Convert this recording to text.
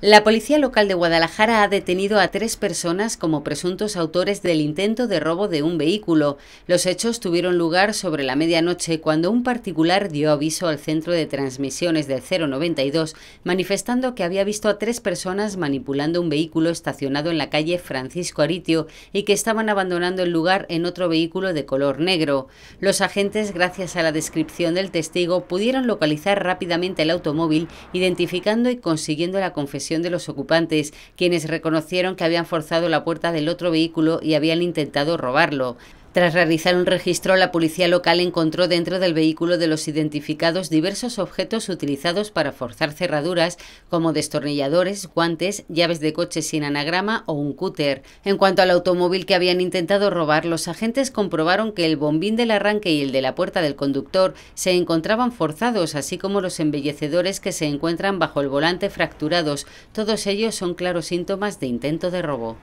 La policía local de Guadalajara ha detenido a tres personas como presuntos autores del intento de robo de un vehículo. Los hechos tuvieron lugar sobre la medianoche cuando un particular dio aviso al centro de transmisiones del 092 manifestando que había visto a tres personas manipulando un vehículo estacionado en la calle Francisco Aritio y que estaban abandonando el lugar en otro vehículo de color negro. Los agentes, gracias a la descripción del testigo, pudieron localizar rápidamente el automóvil, identificando y consiguiendo la confesión de los ocupantes, quienes reconocieron que habían forzado la puerta del otro vehículo y habían intentado robarlo. Tras realizar un registro, la policía local encontró dentro del vehículo de los identificados diversos objetos utilizados para forzar cerraduras, como destornilladores, guantes, llaves de coche sin anagrama o un cúter. En cuanto al automóvil que habían intentado robar, los agentes comprobaron que el bombín del arranque y el de la puerta del conductor se encontraban forzados, así como los embellecedores que se encuentran bajo el volante fracturados. Todos ellos son claros síntomas de intento de robo.